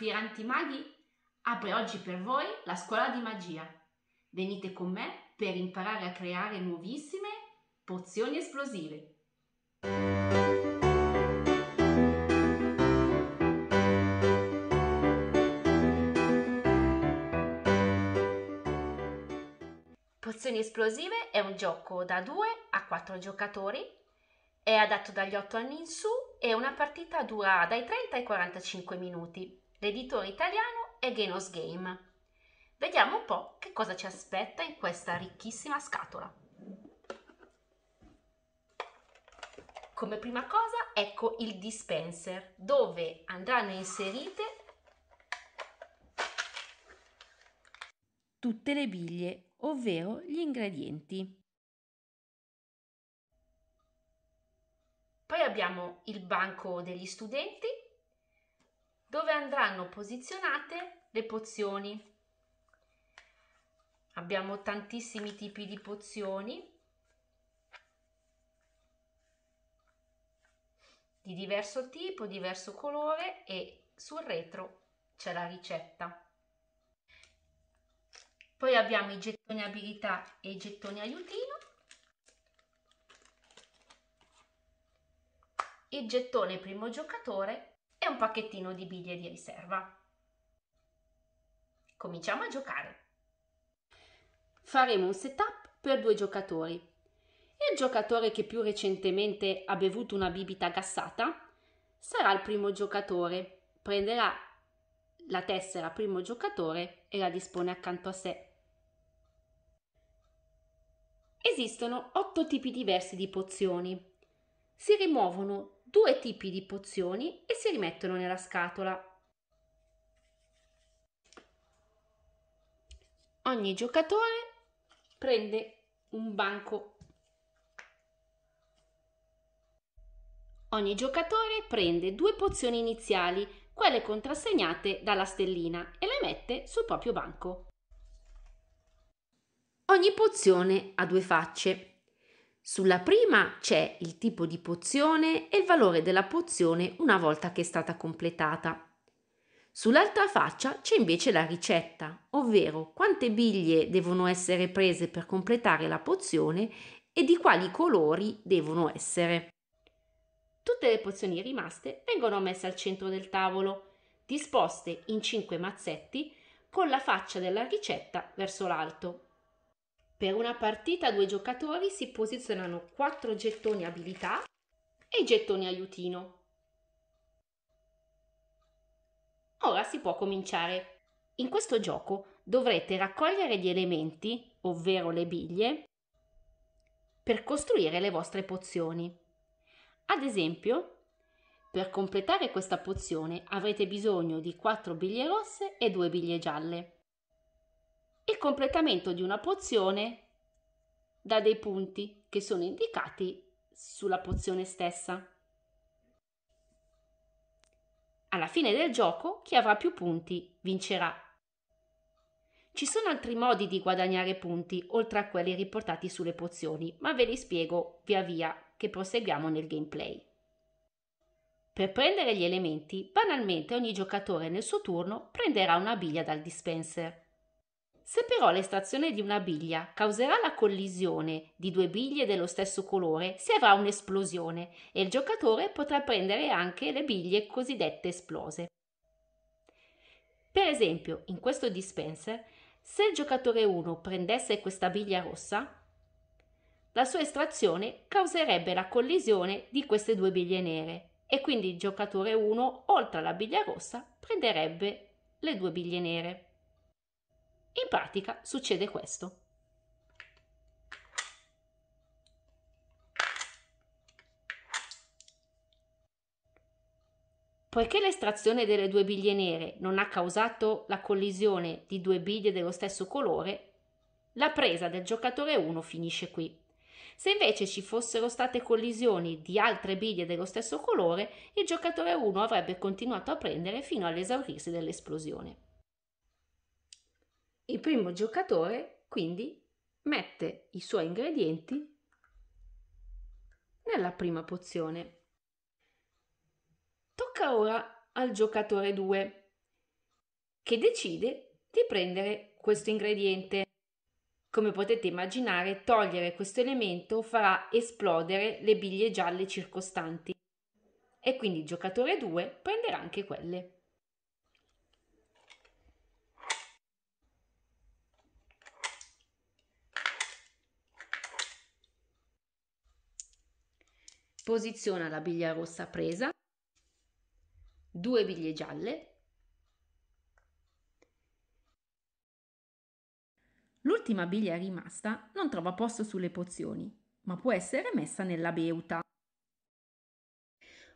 Aspiranti maghi, apre oggi per voi la scuola di magia. Venite con me per imparare a creare nuovissime pozioni esplosive. Pozioni esplosive è un gioco da 2 a 4 giocatori, è adatto dagli 8 anni in su e una partita dura dai 30 ai 45 minuti. L'editore italiano è Genos Game. Vediamo un po' che cosa ci aspetta in questa ricchissima scatola. Come prima cosa ecco il dispenser dove andranno inserite tutte le biglie, ovvero gli ingredienti. Poi abbiamo il banco degli studenti dove andranno posizionate le pozioni. Abbiamo tantissimi tipi di pozioni di diverso tipo, diverso colore e sul retro c'è la ricetta. Poi abbiamo i gettoni abilità e i gettoni aiutino. Il gettone primo giocatore e un pacchettino di biglie di riserva. Cominciamo a giocare. Faremo un setup per due giocatori. Il giocatore che più recentemente ha bevuto una bibita gassata sarà il primo giocatore. Prenderà la tessera primo giocatore e la dispone accanto a sé. Esistono otto tipi diversi di pozioni. Si rimuovono due tipi di pozioni e si rimettono nella scatola. Ogni giocatore prende un banco. Ogni giocatore prende due pozioni iniziali, quelle contrassegnate dalla stellina, e le mette sul proprio banco. Ogni pozione ha due facce. Sulla prima c'è il tipo di pozione e il valore della pozione una volta che è stata completata. Sull'altra faccia c'è invece la ricetta, ovvero quante biglie devono essere prese per completare la pozione e di quali colori devono essere. Tutte le pozioni rimaste vengono messe al centro del tavolo, disposte in 5 mazzetti con la faccia della ricetta verso l'alto per una partita due giocatori si posizionano quattro gettoni abilità e i gettoni aiutino. Ora si può cominciare. In questo gioco dovrete raccogliere gli elementi, ovvero le biglie, per costruire le vostre pozioni. Ad esempio, per completare questa pozione avrete bisogno di 4 biglie rosse e 2 biglie gialle il completamento di una pozione da dei punti che sono indicati sulla pozione stessa. Alla fine del gioco chi avrà più punti vincerà. Ci sono altri modi di guadagnare punti oltre a quelli riportati sulle pozioni, ma ve li spiego via via che proseguiamo nel gameplay. Per prendere gli elementi, banalmente ogni giocatore nel suo turno prenderà una biglia dal dispenser. Se però l'estrazione di una biglia causerà la collisione di due biglie dello stesso colore, si avrà un'esplosione e il giocatore potrà prendere anche le biglie cosiddette esplose. Per esempio, in questo dispenser, se il giocatore 1 prendesse questa biglia rossa, la sua estrazione causerebbe la collisione di queste due biglie nere e quindi il giocatore 1, oltre alla biglia rossa, prenderebbe le due biglie nere. In pratica succede questo. Poiché l'estrazione delle due biglie nere non ha causato la collisione di due biglie dello stesso colore, la presa del giocatore 1 finisce qui. Se invece ci fossero state collisioni di altre biglie dello stesso colore, il giocatore 1 avrebbe continuato a prendere fino all'esaurirsi dell'esplosione. Il primo giocatore quindi mette i suoi ingredienti nella prima pozione. Tocca ora al giocatore 2 che decide di prendere questo ingrediente. Come potete immaginare, togliere questo elemento farà esplodere le biglie gialle circostanti e quindi il giocatore 2 prenderà anche quelle. Posiziona la biglia rossa presa, due biglie gialle. L'ultima biglia rimasta non trova posto sulle pozioni, ma può essere messa nella beuta.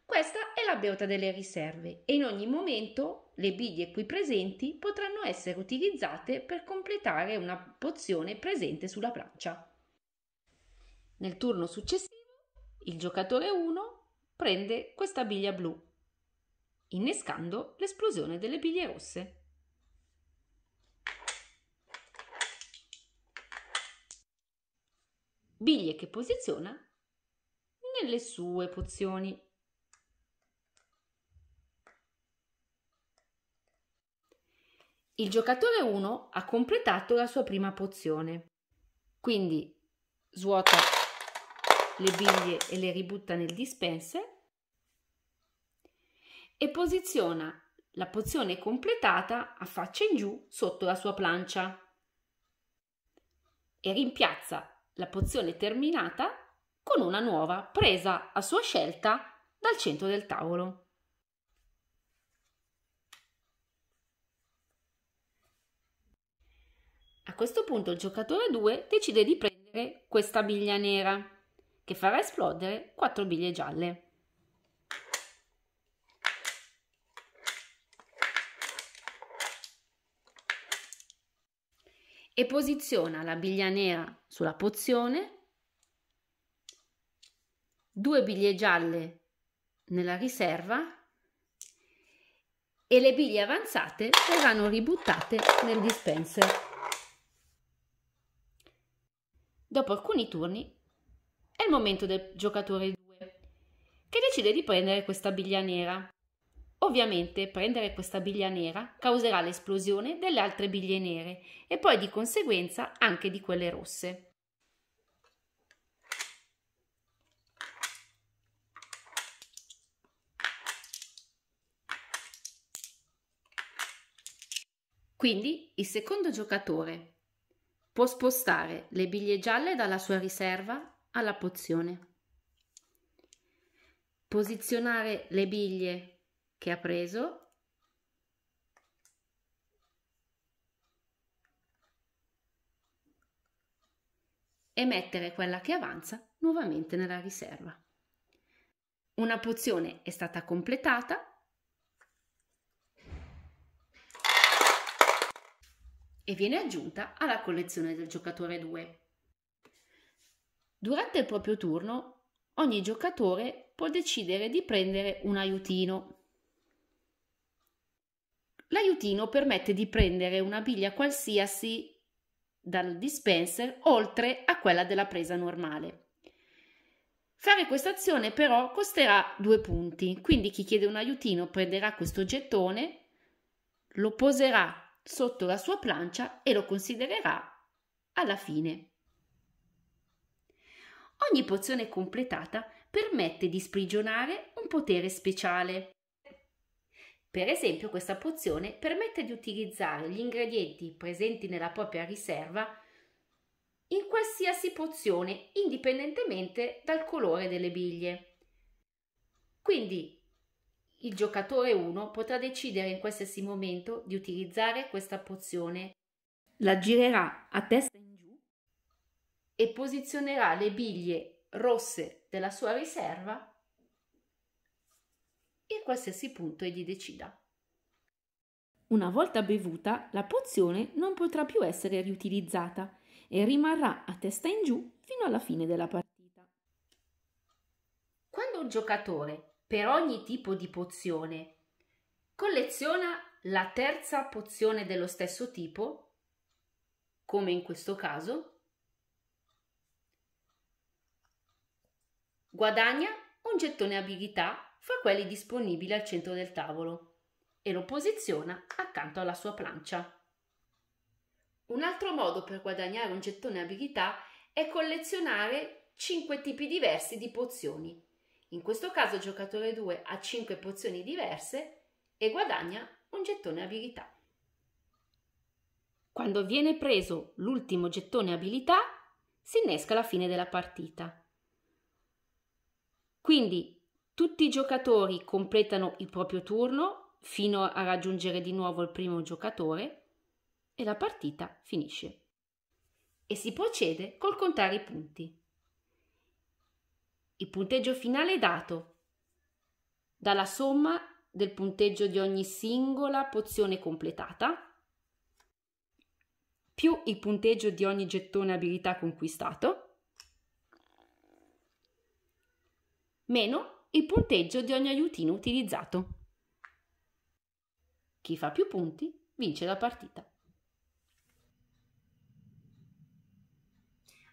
Questa è la beuta delle riserve e in ogni momento le biglie qui presenti potranno essere utilizzate per completare una pozione presente sulla plancia. Nel turno successivo il giocatore 1 prende questa biglia blu, innescando l'esplosione delle biglie rosse. Biglie che posiziona nelle sue pozioni. Il giocatore 1 ha completato la sua prima pozione, quindi svuota le biglie e le ributta nel dispenser e posiziona la pozione completata a faccia in giù sotto la sua plancia e rimpiazza la pozione terminata con una nuova presa a sua scelta dal centro del tavolo. A questo punto il giocatore 2 decide di prendere questa biglia nera che farà esplodere 4 biglie gialle. E posiziona la biglia nera sulla pozione, due biglie gialle nella riserva e le biglie avanzate verranno ributtate nel dispenser. Dopo alcuni turni è il momento del giocatore 2, che decide di prendere questa biglia nera. Ovviamente prendere questa biglia nera causerà l'esplosione delle altre biglie nere e poi di conseguenza anche di quelle rosse. Quindi il secondo giocatore può spostare le biglie gialle dalla sua riserva alla pozione. Posizionare le biglie che ha preso e mettere quella che avanza nuovamente nella riserva. Una pozione è stata completata e viene aggiunta alla collezione del giocatore 2. Durante il proprio turno, ogni giocatore può decidere di prendere un aiutino. L'aiutino permette di prendere una biglia qualsiasi dal dispenser oltre a quella della presa normale. Fare questa azione però costerà due punti, quindi chi chiede un aiutino prenderà questo gettone, lo poserà sotto la sua plancia e lo considererà alla fine. Ogni pozione completata permette di sprigionare un potere speciale. Per esempio, questa pozione permette di utilizzare gli ingredienti presenti nella propria riserva in qualsiasi pozione, indipendentemente dal colore delle biglie. Quindi il giocatore 1 potrà decidere in qualsiasi momento di utilizzare questa pozione. La girerà a testa e posizionerà le biglie rosse della sua riserva in qualsiasi punto egli decida. Una volta bevuta, la pozione non potrà più essere riutilizzata e rimarrà a testa in giù fino alla fine della partita. Quando un giocatore, per ogni tipo di pozione, colleziona la terza pozione dello stesso tipo, come in questo caso, Guadagna un gettone abilità fra quelli disponibili al centro del tavolo e lo posiziona accanto alla sua plancia. Un altro modo per guadagnare un gettone abilità è collezionare 5 tipi diversi di pozioni. In questo caso il giocatore 2 ha 5 pozioni diverse e guadagna un gettone abilità. Quando viene preso l'ultimo gettone abilità, si innesca la fine della partita. Quindi tutti i giocatori completano il proprio turno fino a raggiungere di nuovo il primo giocatore e la partita finisce. E si procede col contare i punti. Il punteggio finale è dato dalla somma del punteggio di ogni singola pozione completata più il punteggio di ogni gettone abilità conquistato meno il punteggio di ogni aiutino utilizzato. Chi fa più punti vince la partita.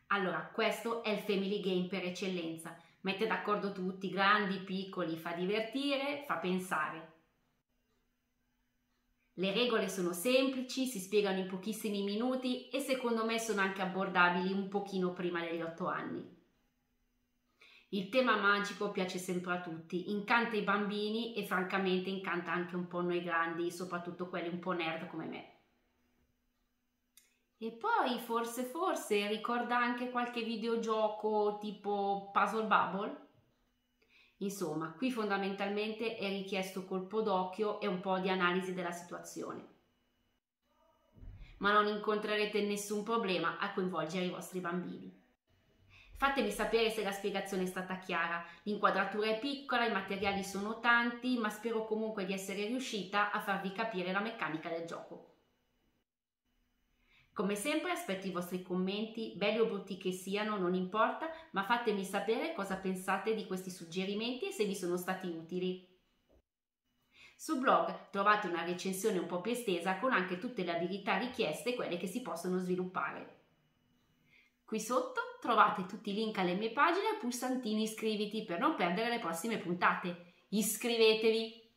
Allora, questo è il family game per eccellenza. Mette d'accordo tutti, grandi, piccoli, fa divertire, fa pensare. Le regole sono semplici, si spiegano in pochissimi minuti e secondo me sono anche abbordabili un pochino prima degli 8 anni. Il tema magico piace sempre a tutti, incanta i bambini e francamente incanta anche un po' noi grandi, soprattutto quelli un po' nerd come me. E poi forse forse ricorda anche qualche videogioco tipo Puzzle Bubble? Insomma, qui fondamentalmente è richiesto colpo d'occhio e un po' di analisi della situazione. Ma non incontrerete nessun problema a coinvolgere i vostri bambini. Fatemi sapere se la spiegazione è stata chiara. L'inquadratura è piccola, i materiali sono tanti, ma spero comunque di essere riuscita a farvi capire la meccanica del gioco. Come sempre aspetto i vostri commenti, belli o brutti che siano, non importa, ma fatemi sapere cosa pensate di questi suggerimenti e se vi sono stati utili. Sul blog trovate una recensione un po' più estesa con anche tutte le abilità richieste e quelle che si possono sviluppare. Qui sotto trovate tutti i link alle mie pagine e pulsantino iscriviti per non perdere le prossime puntate. Iscrivetevi!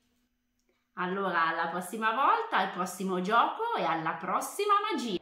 Allora, alla prossima volta, al prossimo gioco e alla prossima magia!